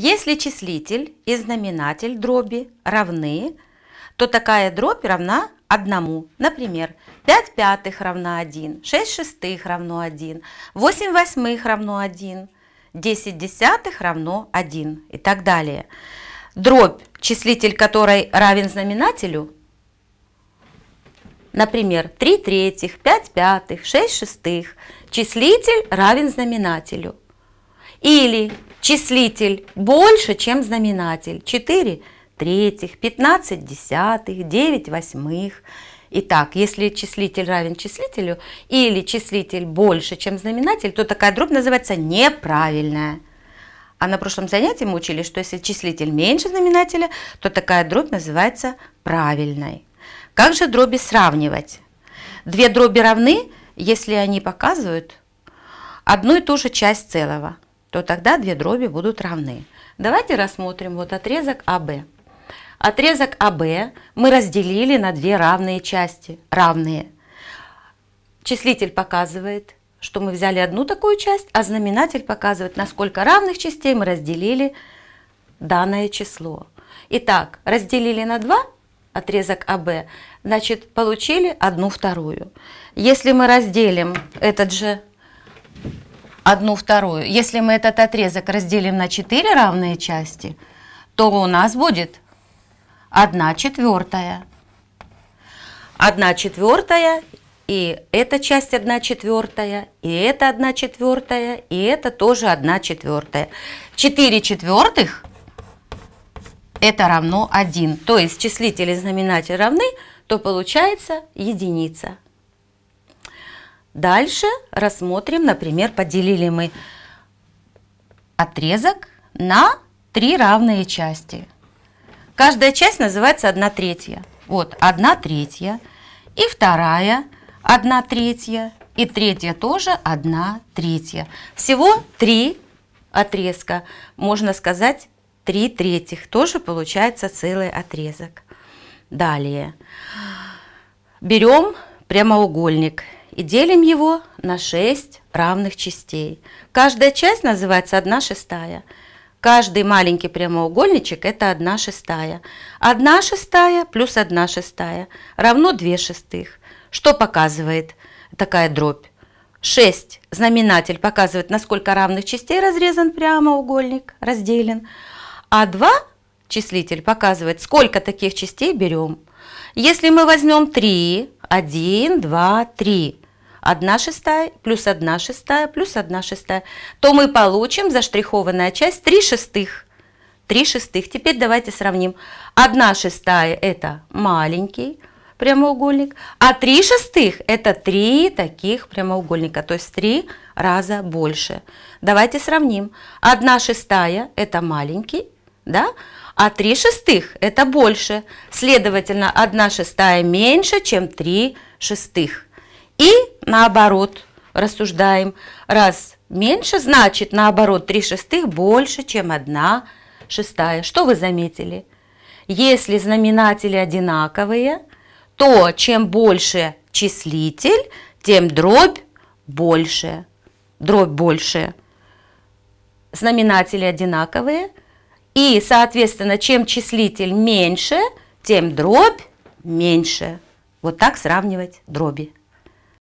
Если числитель и знаменатель дроби равны, то такая дробь равна 1. Например, 5 пятых равна 1, 6 шестых равно 1, 8 восьмых равно 1, 10 десятых равно 1 и так далее. Дробь, числитель которой равен знаменателю, например, 3 третьих, 5 пятых, 6 шестых, числитель равен знаменателю. Или Числитель больше, чем знаменатель. 4 третьих, 15 десятых, 9 восьмых. Итак, если числитель равен числителю или числитель больше, чем знаменатель, то такая дробь называется неправильная. А на прошлом занятии мы учили, что если числитель меньше знаменателя, то такая дробь называется правильной. Как же дроби сравнивать? Две дроби равны, если они показывают одну и ту же часть целого – то тогда две дроби будут равны. Давайте рассмотрим вот отрезок АБ. Отрезок АБ мы разделили на две равные части, равные. Числитель показывает, что мы взяли одну такую часть, а знаменатель показывает, на сколько равных частей мы разделили данное число. Итак, разделили на 2 отрезок АБ, значит, получили одну вторую. Если мы разделим этот же одну вторую, если мы этот отрезок разделим на 4 равные части, то у нас будет 1 четвертая. 1 четвертая, и эта часть 1 четвертая, и это 1 четвертая, и это тоже 1 четвертая. 4 четвертых – это равно 1. То есть числитель и знаменатель равны, то получается единица. Дальше рассмотрим, например, поделили мы отрезок на три равные части. Каждая часть называется 1 третья. Вот, 1 третья, и вторая 1 третья, и третья тоже 1 третья. Всего три отрезка, можно сказать, три третьих. Тоже получается целый отрезок. Далее. Берем прямоугольник и делим его на 6 равных частей. Каждая часть называется 1 шестая. Каждый маленький прямоугольничек – это 1 шестая. 1 шестая плюс 1 шестая равно 2 шестых. Что показывает такая дробь? 6 знаменатель показывает, насколько равных частей разрезан прямоугольник, разделен, а 2 числитель показывает, сколько таких частей берем. Если мы возьмем 3, 1, 2, 3, 1 шестая плюс 1 шестая плюс 1 шестая, то мы получим заштрихованная часть 3 шестых. 3 шестых. Теперь давайте сравним. 1 шестая – это маленький прямоугольник, а 3 шестых – это 3 таких прямоугольника, то есть 3 раза больше. Давайте сравним. 1 шестая – это маленький, да? а 3 шестых – это больше. Следовательно, 1 шестая меньше, чем 3 шестых. И наоборот рассуждаем. Раз меньше, значит, наоборот, 3 шестых больше, чем 1 шестая. Что вы заметили? Если знаменатели одинаковые, то чем больше числитель, тем дробь больше. Дробь больше. Знаменатели одинаковые. И, соответственно, чем числитель меньше, тем дробь меньше. Вот так сравнивать дроби.